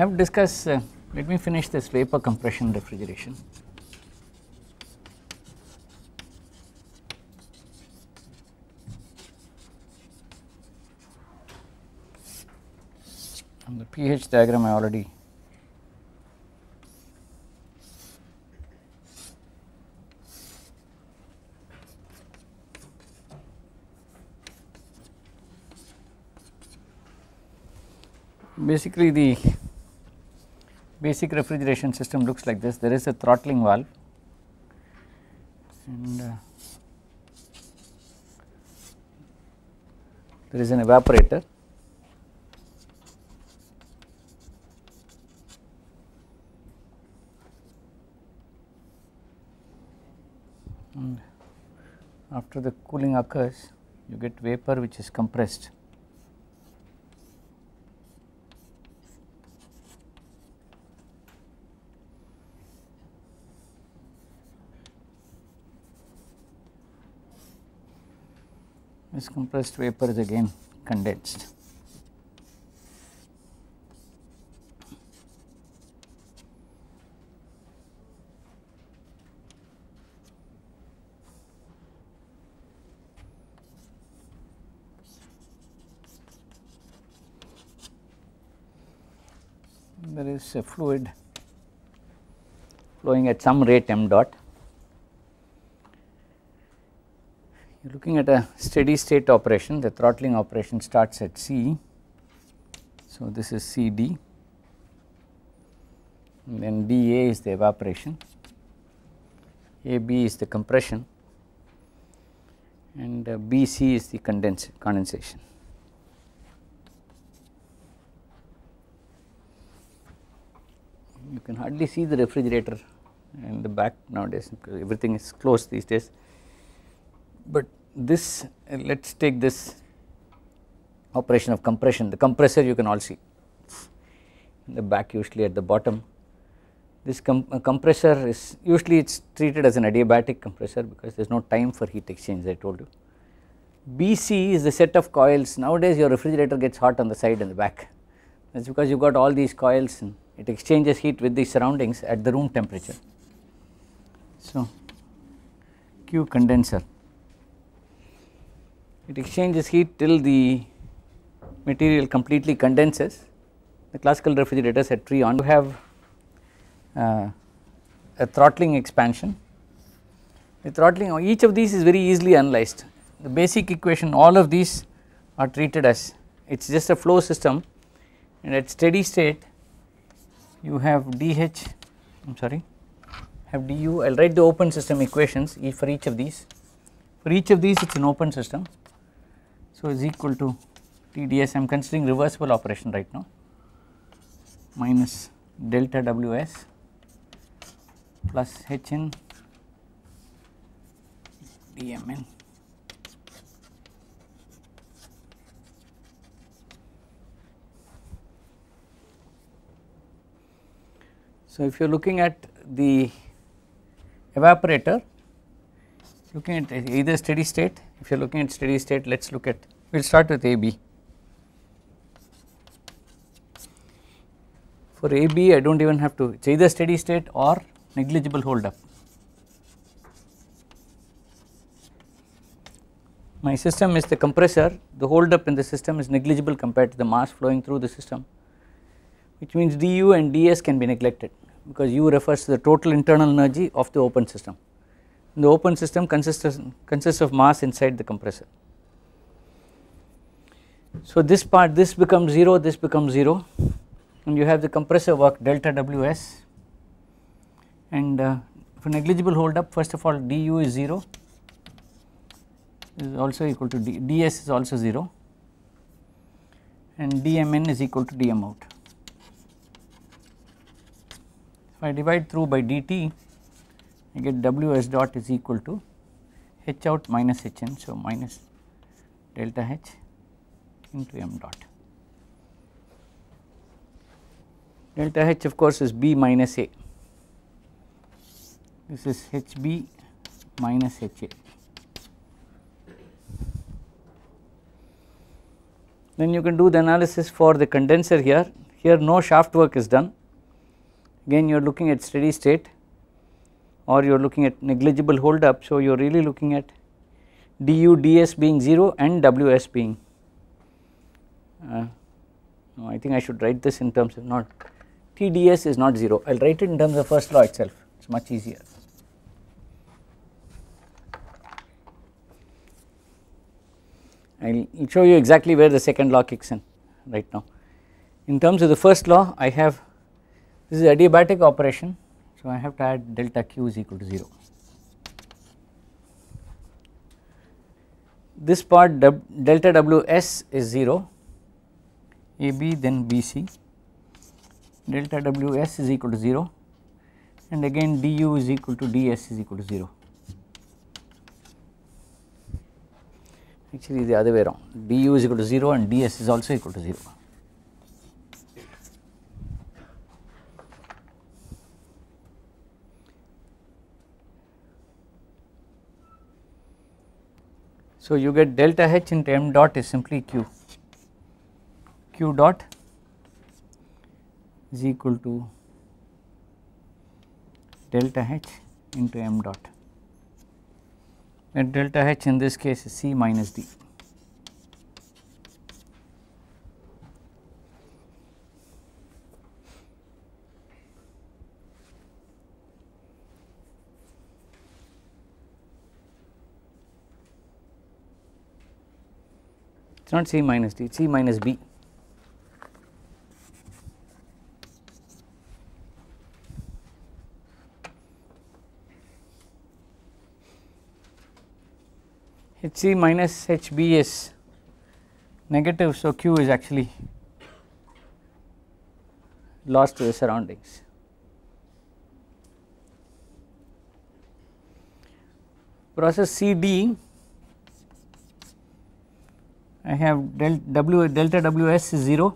I have discussed, uh, let me finish this vapor compression refrigeration. the pH diagram I already basically the basic refrigeration system looks like this. There is a throttling valve and uh, there is an evaporator. And after the cooling occurs, you get vapor which is compressed this compressed vapor is again condensed. there is a fluid flowing at some rate m dot looking at a steady state operation, the throttling operation starts at C. So, this is C D and then D A is the evaporation, A B is the compression and uh, B C is the condens condensation. You can hardly see the refrigerator in the back nowadays because everything is closed these days, but this uh, let us take this operation of compression the compressor you can all see in the back usually at the bottom this com uh, compressor is usually it is treated as an adiabatic compressor because there is no time for heat exchange I told you. BC is the set of coils nowadays your refrigerator gets hot on the side and the back that is because you got all these coils and it exchanges heat with the surroundings at the room temperature. So, Q condenser it exchanges heat till the material completely condenses. The classical refrigerators had three on. You have uh, a throttling expansion. The throttling each of these is very easily analyzed. The basic equation all of these are treated as it is just a flow system and at steady state you have dH I am sorry have du I will write the open system equations for each of these. For each of these it is an open system so, is equal to TDS I am considering reversible operation right now minus delta WS plus HN DMN So, if you are looking at the evaporator, looking at either steady state if you are looking at steady state let us look at we will start with AB. For AB I do not even have to it is either steady state or negligible hold up. My system is the compressor the hold up in the system is negligible compared to the mass flowing through the system which means du and ds can be neglected because u refers to the total internal energy of the open system the open system consists of, consists of mass inside the compressor. So this part this becomes 0 this becomes 0 and you have the compressor work delta Ws and uh, for negligible hold up first of all du is 0 is also equal to D, ds is also 0 and dmn is equal to dm out. If I divide through by dt I get W s dot is equal to h out minus h in, So, minus delta h into m dot. Delta h of course is b minus a. This is h b minus h a. Then you can do the analysis for the condenser here. Here no shaft work is done. Again you are looking at steady state or you are looking at negligible hold up. So, you are really looking at du ds being 0 and ws being uh, no, I think I should write this in terms of not tds is not 0 I will write it in terms of first law itself it is much easier. I will show you exactly where the second law kicks in right now. In terms of the first law I have this is adiabatic operation so, I have to add delta q is equal to 0. This part delta ws is 0, ab then bc, delta ws is equal to 0 and again du is equal to ds is equal to 0. Actually the other way around, du is equal to 0 and ds is also equal to 0. So, you get delta H into m dot is simply q, q dot is equal to delta H into m dot and delta H in this case is C minus D. is not C minus T. it is C minus B. HC minus HB is negative, so Q is actually lost to the surroundings. Process CD I have del w delta ws is 0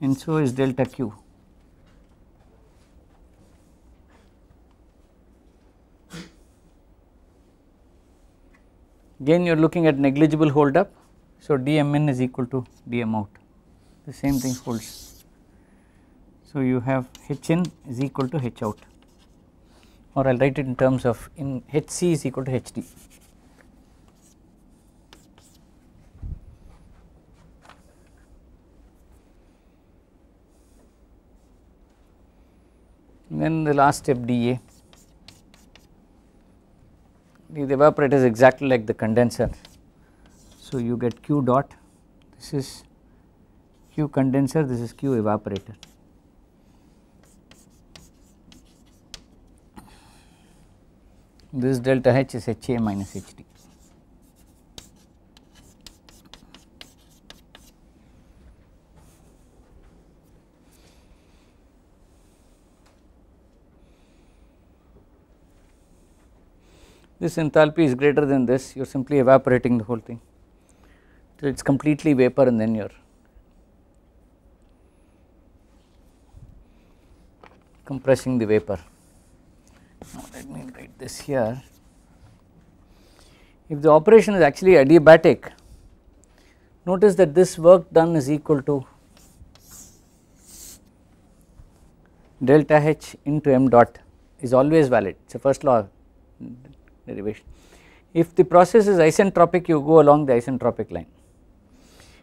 and so is delta q. Again you are looking at negligible hold up. So, dmn is equal to dm out the same thing holds. So, you have hn is equal to h out or I will write it in terms of in hc is equal to hd. then the last step dA the evaporator is exactly like the condenser. So, you get Q dot this is Q condenser this is Q evaporator. This delta H is HA minus HD. this enthalpy is greater than this you are simply evaporating the whole thing till it is completely vapor and then you are compressing the vapor. Now let me write this here. If the operation is actually adiabatic, notice that this work done is equal to delta H into m dot is always valid, it is a first law derivation. If the process is isentropic you go along the isentropic line.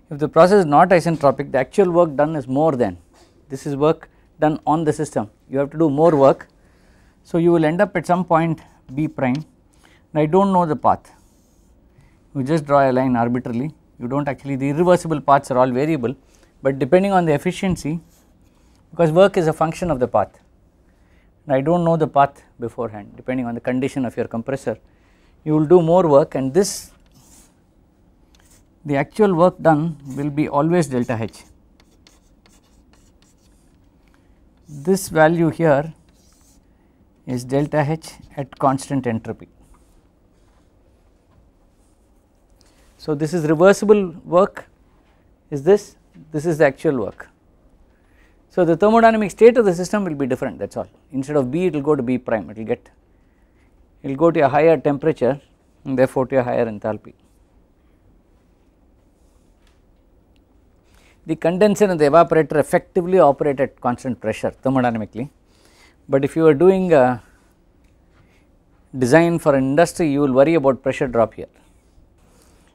If the process is not isentropic the actual work done is more than this is work done on the system you have to do more work. So you will end up at some point B prime and I do not know the path you just draw a line arbitrarily you do not actually the irreversible paths are all variable but depending on the efficiency because work is a function of the path I do not know the path beforehand depending on the condition of your compressor. You will do more work and this the actual work done will be always delta H. This value here is delta H at constant entropy. So, this is reversible work is this, this is the actual work. So, the thermodynamic state of the system will be different that is all instead of B it will go to B prime it will get it will go to a higher temperature and therefore to a higher enthalpy. The condenser and the evaporator effectively operate at constant pressure thermodynamically, but if you are doing a design for industry you will worry about pressure drop here.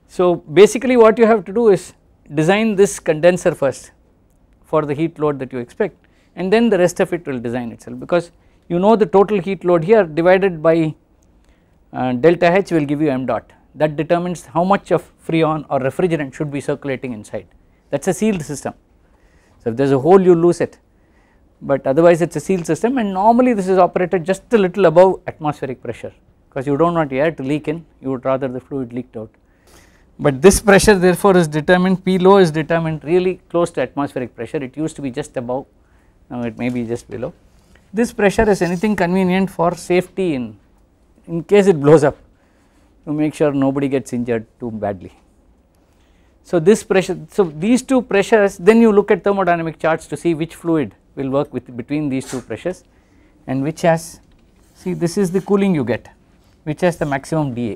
So, basically what you have to do is design this condenser first for the heat load that you expect and then the rest of it will design itself because you know the total heat load here divided by uh, delta H will give you m dot that determines how much of freon or refrigerant should be circulating inside that is a sealed system. So, if there is a hole you lose it but otherwise it is a sealed system and normally this is operated just a little above atmospheric pressure because you do not want air to leak in you would rather the fluid leaked out but this pressure therefore is determined, P low is determined really close to atmospheric pressure, it used to be just above, now it may be just below. This pressure is anything convenient for safety in, in case it blows up to make sure nobody gets injured too badly. So this pressure, so these two pressures then you look at thermodynamic charts to see which fluid will work with between these two pressures and which has see this is the cooling you get which has the maximum dA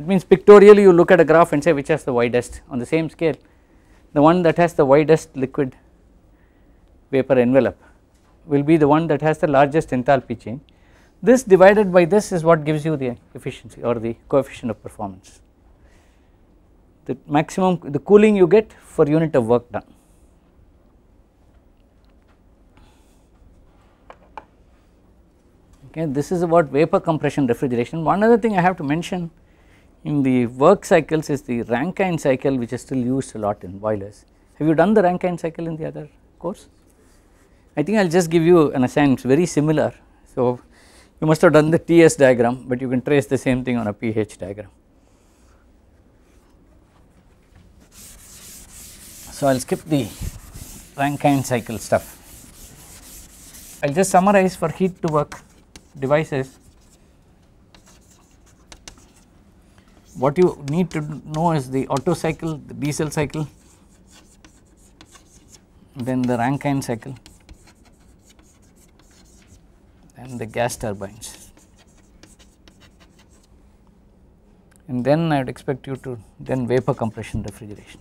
it means pictorially you look at a graph and say which has the widest on the same scale the one that has the widest liquid vapor envelope will be the one that has the largest enthalpy change. This divided by this is what gives you the efficiency or the coefficient of performance. The maximum the cooling you get for unit of work done. Okay, this is about vapor compression refrigeration. One other thing I have to mention in the work cycles is the Rankine cycle which is still used a lot in boilers. Have you done the Rankine cycle in the other course? I think I will just give you an assignment very similar. So, you must have done the TS diagram, but you can trace the same thing on a pH diagram. So, I will skip the Rankine cycle stuff. I will just summarize for heat to work devices what you need to know is the Otto cycle, the Diesel cycle, then the Rankine cycle then the gas turbines. And then I would expect you to then vapor compression refrigeration.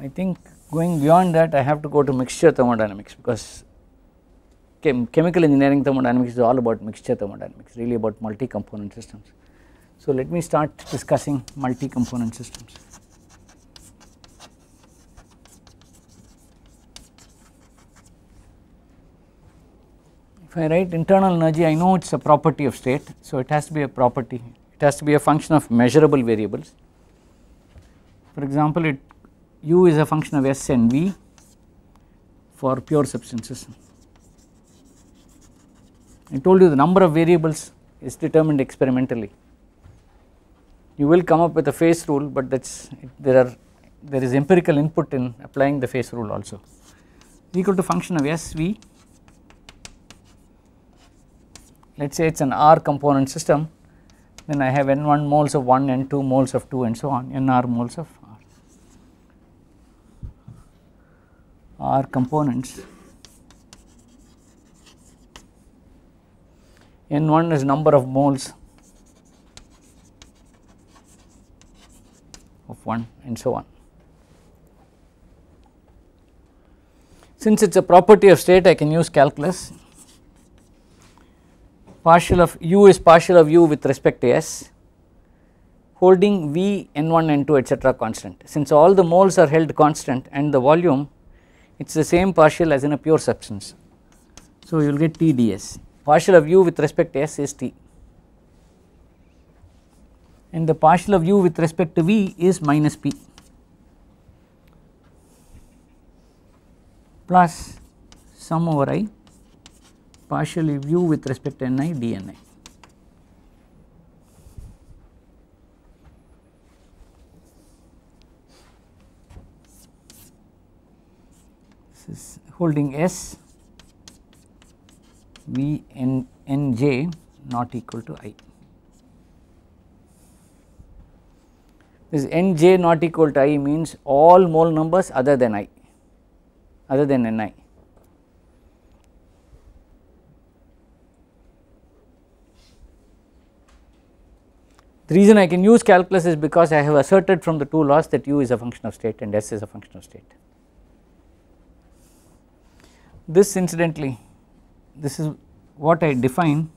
I think going beyond that I have to go to mixture thermodynamics because chem chemical engineering thermodynamics is all about mixture thermodynamics really about multi component systems. So, let me start discussing multi component systems. If I write internal energy I know it is a property of state. So, it has to be a property it has to be a function of measurable variables. For example, it u is a function of S and V for pure substances. I told you the number of variables is determined experimentally. You will come up with a phase rule, but that is there are there is empirical input in applying the phase rule also equal to function of S V let us say it is an R component system then I have n 1 moles of 1, n 2 moles of 2 and so on n r moles of Are components. N1 is number of moles of 1 and so on. Since it is a property of state I can use calculus partial of u is partial of u with respect to s holding v n1 n2 etc constant since all the moles are held constant and the volume it is the same partial as in a pure substance. So, you will get TDS. partial of u with respect to s is T and the partial of u with respect to v is minus P plus sum over i partial u with respect to n i d n i. is holding S V N N J not equal to I. This N J not equal to I means all mole numbers other than I other than N I. The reason I can use calculus is because I have asserted from the two laws that u is a function of state and s is a function of state. This incidentally, this is what I define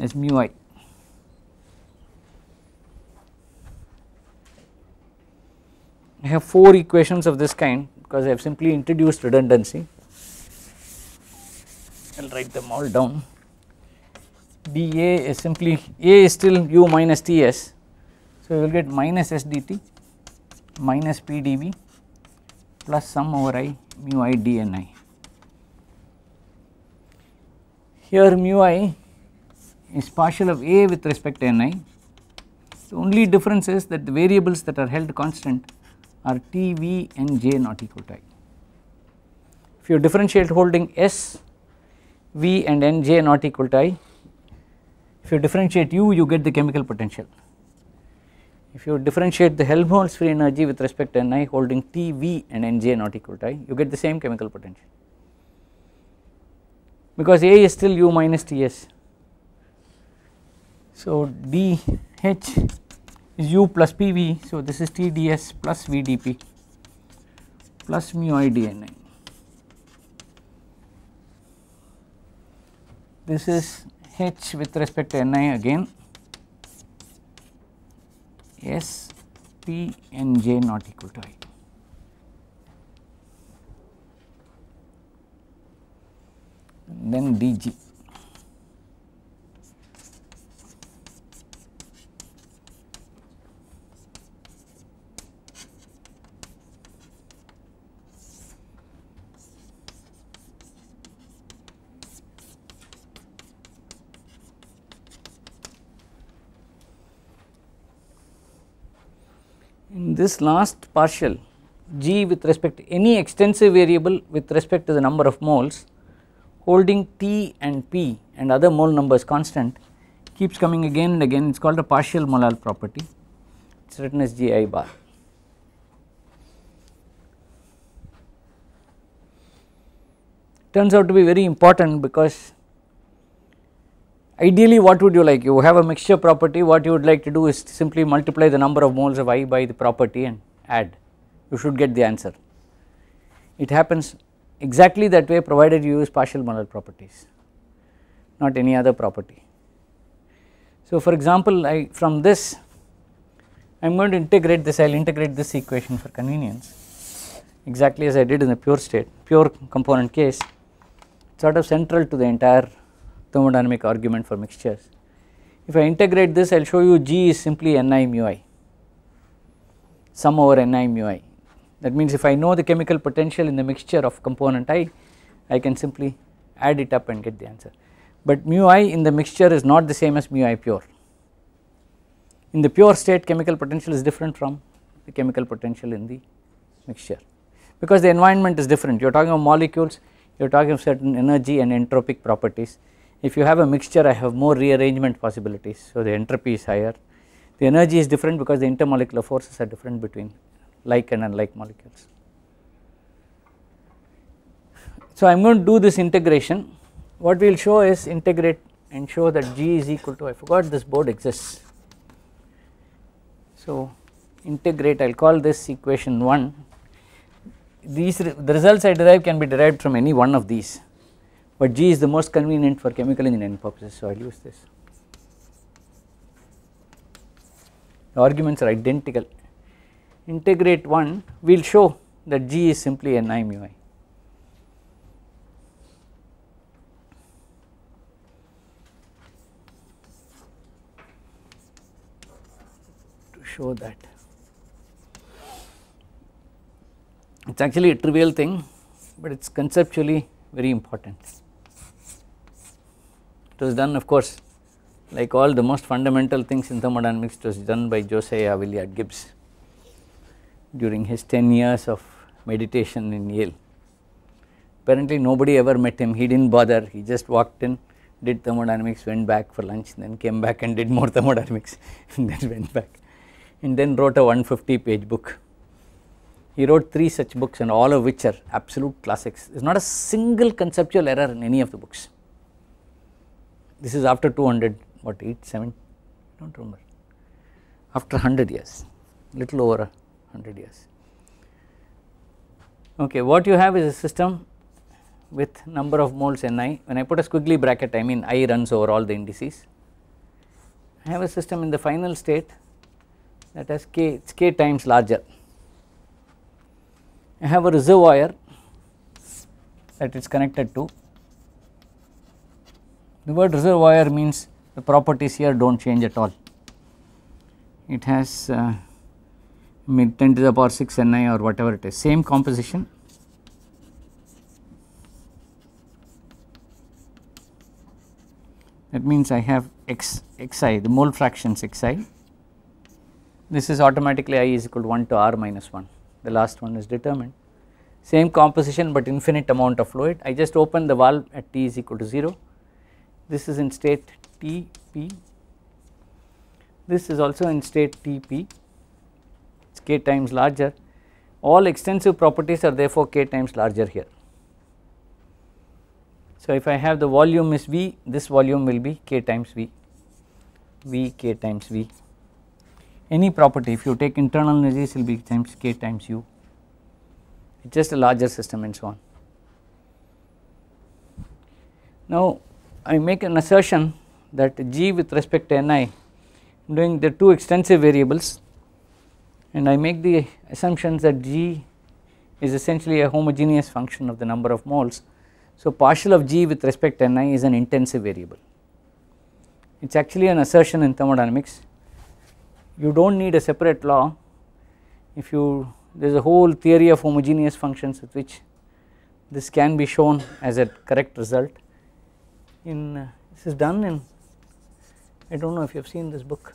as mu i. I have 4 equations of this kind because I have simply introduced redundancy. I will write them all down. dA is simply A is still u minus Ts. So, we will get minus s dt minus p plus sum over i mu i dni. here mu i is partial of a with respect to ni. The only difference is that the variables that are held constant are t, v and j not equal to i. If you differentiate holding s, v and n j not equal to i, if you differentiate u you get the chemical potential. If you differentiate the Helmholtz free energy with respect to ni holding t, v and n j not equal to i, you get the same chemical potential because A is still u minus Ts. So, d h is u plus p v. So, this is T d s plus v d p plus mu i d n i. This is h with respect to n i again s p n j not equal to i. then dg. In this last partial g with respect to any extensive variable with respect to the number of moles holding T and P and other mole numbers constant keeps coming again and again it is called a partial molar property it is written as G i bar. Turns out to be very important because ideally what would you like you have a mixture property what you would like to do is simply multiply the number of moles of i by the property and add you should get the answer. It happens exactly that way provided you use partial molar properties not any other property. So, for example, I from this I am going to integrate this I will integrate this equation for convenience exactly as I did in the pure state pure component case sort of central to the entire thermodynamic argument for mixtures. If I integrate this I will show you G is simply Ni mu i sum over Ni mu i that means if I know the chemical potential in the mixture of component i, I can simply add it up and get the answer. But mu i in the mixture is not the same as mu i pure. In the pure state chemical potential is different from the chemical potential in the mixture because the environment is different. You are talking of molecules, you are talking of certain energy and entropic properties. If you have a mixture I have more rearrangement possibilities, so the entropy is higher. The energy is different because the intermolecular forces are different between like and unlike molecules. So, I am going to do this integration what we will show is integrate and show that g is equal to I forgot this board exists. So, integrate I will call this equation 1 these re the results I derive can be derived from any one of these but g is the most convenient for chemical engineering purposes so I will use this the arguments are identical integrate 1 we will show that G is simply an i mu i. To show that it is actually a trivial thing, but it is conceptually very important. It was done of course like all the most fundamental things in thermodynamics it was done by Josiah Avilia Gibbs during his 10 years of meditation in Yale. Apparently nobody ever met him, he did not bother, he just walked in, did thermodynamics, went back for lunch, then came back and did more thermodynamics and then went back and then wrote a 150 page book. He wrote 3 such books and all of which are absolute classics, there is not a single conceptual error in any of the books. This is after 200, what 8, 7, do not remember, after 100 years, little over 100 years. Okay, what you have is a system with number of moles Ni, when I put a squiggly bracket I mean I runs over all the indices. I have a system in the final state that has k, it is k times larger. I have a reservoir that is connected to. The word reservoir means the properties here do not change at all. It has uh, mid 10 to the power 6 Ni or whatever it is same composition that means I have x xi the mole fractions xi this is automatically i is equal to 1 to r minus 1 the last one is determined same composition but infinite amount of fluid I just open the valve at t is equal to 0 this is in state TP this is also in state TP k times larger all extensive properties are therefore k times larger here. So, if I have the volume is V this volume will be k times V, V k times V any property if you take internal energies will be times k times u it's just a larger system and so on. Now I make an assertion that g with respect to ni I am doing the two extensive variables and I make the assumptions that g is essentially a homogeneous function of the number of moles. So, partial of g with respect to ni is an intensive variable. It is actually an assertion in thermodynamics. You do not need a separate law if you there is a whole theory of homogeneous functions with which this can be shown as a correct result. In uh, this is done in I do not know if you have seen this book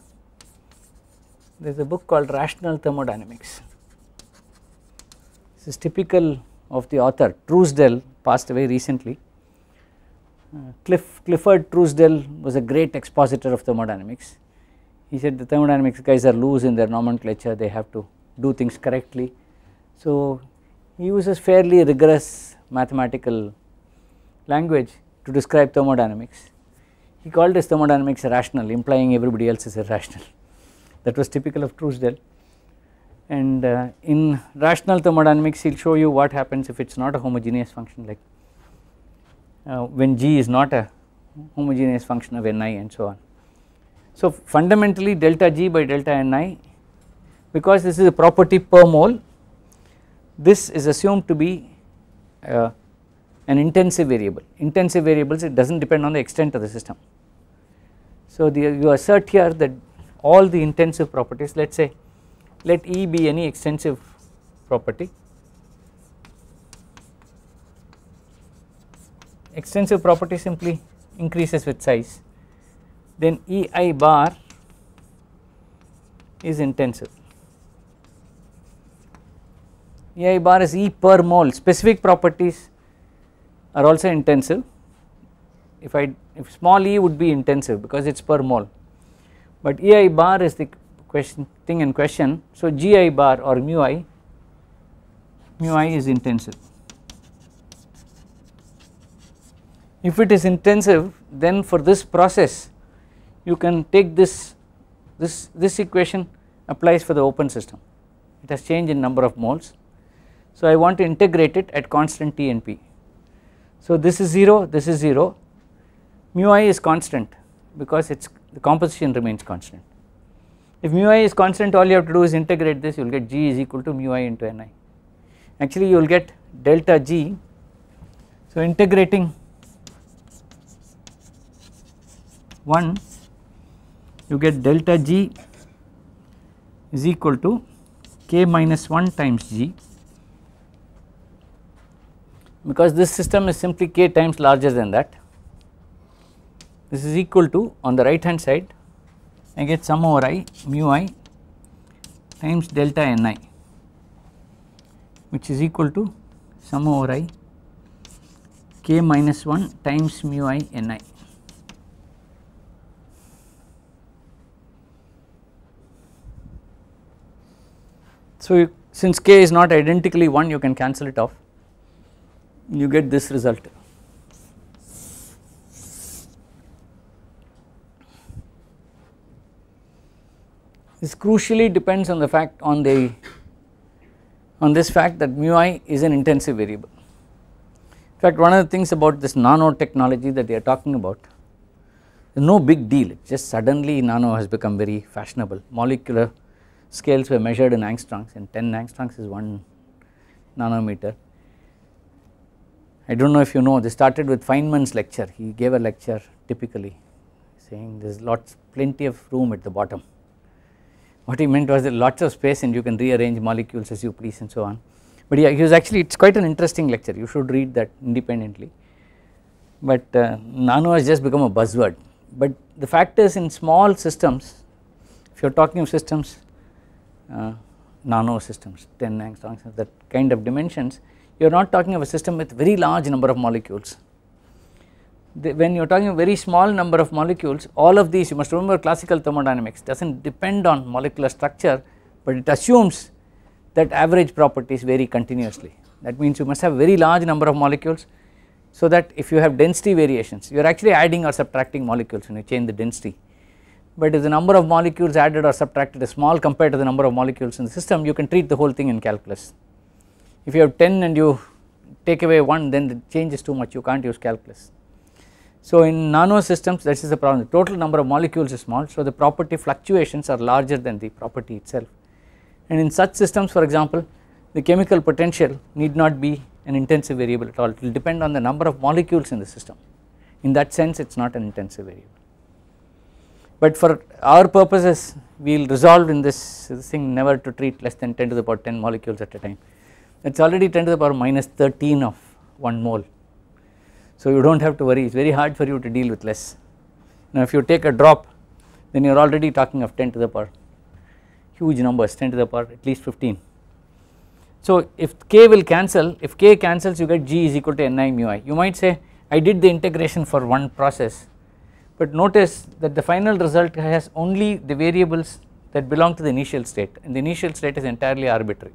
there is a book called Rational Thermodynamics. This is typical of the author Truesdell passed away recently. Uh, Cliff, Clifford Truesdell was a great expositor of thermodynamics. He said the thermodynamics guys are loose in their nomenclature, they have to do things correctly. So, he uses fairly rigorous mathematical language to describe thermodynamics. He called his thermodynamics rational implying everybody else is irrational that was typical of Truesdell and uh, in rational thermodynamics he will show you what happens if it is not a homogeneous function like uh, when g is not a homogeneous function of ni and so on. So fundamentally delta g by delta ni because this is a property per mole this is assumed to be uh, an intensive variable. Intensive variables it does not depend on the extent of the system. So the, you assert here that all the intensive properties let us say let E be any extensive property. Extensive property simply increases with size then E i bar is intensive. E i bar is E per mole specific properties are also intensive if I if small e would be intensive because it is per mole but EI bar is the question thing in question. So, GI bar or mu i, mu i is intensive. If it is intensive then for this process you can take this, this, this equation applies for the open system, it has change in number of moles. So, I want to integrate it at constant T and P. So, this is 0, this is 0, mu i is constant because it is the composition remains constant. If mu i is constant all you have to do is integrate this you will get g is equal to mu i into n i actually you will get delta g. So, integrating 1 you get delta g is equal to k minus 1 times g because this system is simply k times larger than that this is equal to on the right hand side I get sum over i mu i times delta n i which is equal to sum over i k minus 1 times mu i n i. So, since k is not identically 1 you can cancel it off you get this result. This crucially depends on the fact on the on this fact that mu i is an intensive variable. In fact, one of the things about this nano technology that they are talking about no big deal it's just suddenly nano has become very fashionable molecular scales were measured in angstroms and 10 angstroms is 1 nanometer. I do not know if you know they started with Feynman's lecture he gave a lecture typically saying there is lots plenty of room at the bottom what he meant was that lots of space and you can rearrange molecules as you please and so on. But yeah, he was actually it is quite an interesting lecture. You should read that independently. But uh, nano has just become a buzzword. But the fact is, in small systems, if you are talking of systems, uh, nano systems, 10 angstroms, that kind of dimensions, you are not talking of a system with very large number of molecules the, when you are talking very small number of molecules all of these you must remember classical thermodynamics does not depend on molecular structure but it assumes that average properties vary continuously. That means you must have very large number of molecules so that if you have density variations you are actually adding or subtracting molecules when you change the density. But if the number of molecules added or subtracted is small compared to the number of molecules in the system you can treat the whole thing in calculus. If you have 10 and you take away 1 then the change is too much you can't use calculus. So, in nano systems that is the problem the total number of molecules is small so the property fluctuations are larger than the property itself and in such systems for example the chemical potential need not be an intensive variable at all it will depend on the number of molecules in the system in that sense it is not an intensive variable. But for our purposes we will resolve in this, this thing never to treat less than 10 to the power 10 molecules at a time that is already 10 to the power minus 13 of 1 mole so you do not have to worry it is very hard for you to deal with less. Now if you take a drop then you are already talking of 10 to the power huge numbers 10 to the power at least 15. So if k will cancel if k cancels you get g is equal to ni mu i you might say I did the integration for one process but notice that the final result has only the variables that belong to the initial state and the initial state is entirely arbitrary.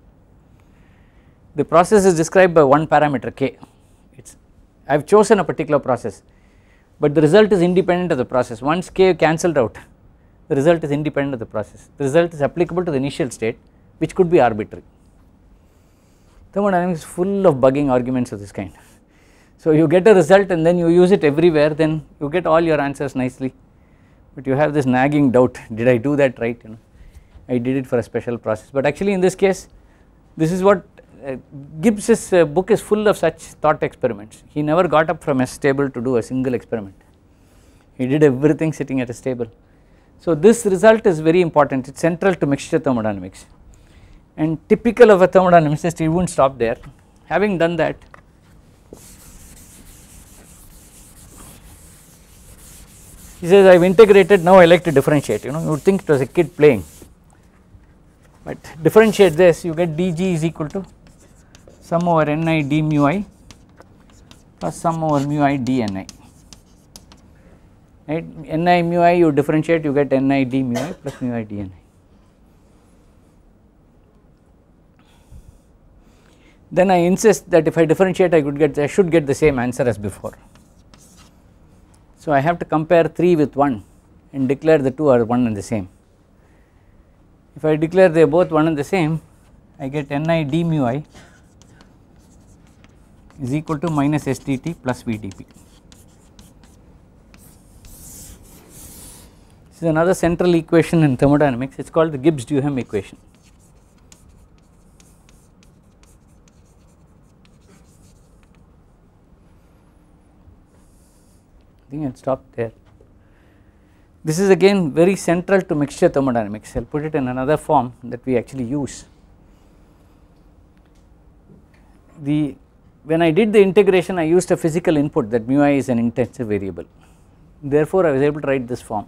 The process is described by one parameter k I have chosen a particular process but the result is independent of the process once k cancelled out the result is independent of the process the result is applicable to the initial state which could be arbitrary. Thermodynamics is full of bugging arguments of this kind. So you get a result and then you use it everywhere then you get all your answers nicely but you have this nagging doubt did I do that right you know I did it for a special process but actually in this case this is what uh, Gibbs's uh, book is full of such thought experiments. He never got up from his table to do a single experiment. He did everything sitting at his table. So this result is very important. It's central to mixture thermodynamics, and typical of a thermodynamicist, he won't stop there. Having done that, he says, "I've integrated. Now I like to differentiate." You know, you would think it was a kid playing, but differentiate this. You get dg is equal to sum over n i d mu i plus sum over mu i d n i right n i mu i you differentiate you get n i d mu i plus mu i d n i. Then I insist that if I differentiate I could get I should get the same answer as before. So I have to compare 3 with 1 and declare the 2 are one and the same. If I declare they are both one and the same I get n i d mu i is equal to minus STT plus VDP. This is another central equation in thermodynamics, it is called the Gibbs-Duhem equation. I think I will stop there. This is again very central to mixture thermodynamics, I will put it in another form that we actually use. The when I did the integration I used a physical input that mu i is an intensive variable therefore I was able to write this form.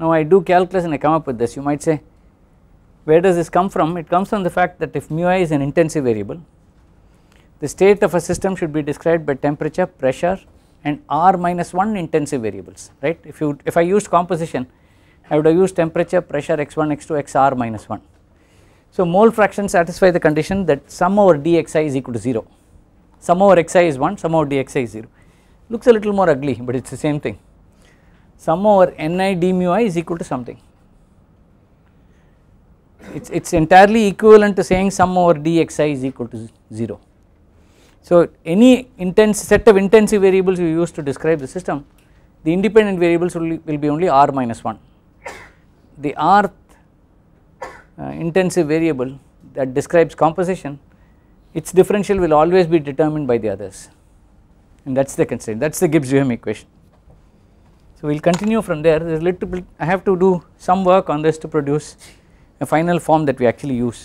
Now I do calculus and I come up with this you might say where does this come from it comes from the fact that if mu i is an intensive variable the state of a system should be described by temperature pressure and r minus 1 intensive variables right if you if I used composition I would have used temperature pressure x1 x2 xr minus 1. So mole fraction satisfy the condition that sum over dxi is equal to 0 sum over xi is 1 sum over dxi is 0 looks a little more ugly but it is the same thing sum over ni d mu i is equal to something it's it's entirely equivalent to saying sum over dxi is equal to 0 so any intense set of intensive variables you use to describe the system the independent variables will, will be only r minus 1 the r uh, intensive variable that describes composition its differential will always be determined by the others and that is the constraint that is the Gibbs-Duhem equation. So, we will continue from there there is little bit I have to do some work on this to produce a final form that we actually use.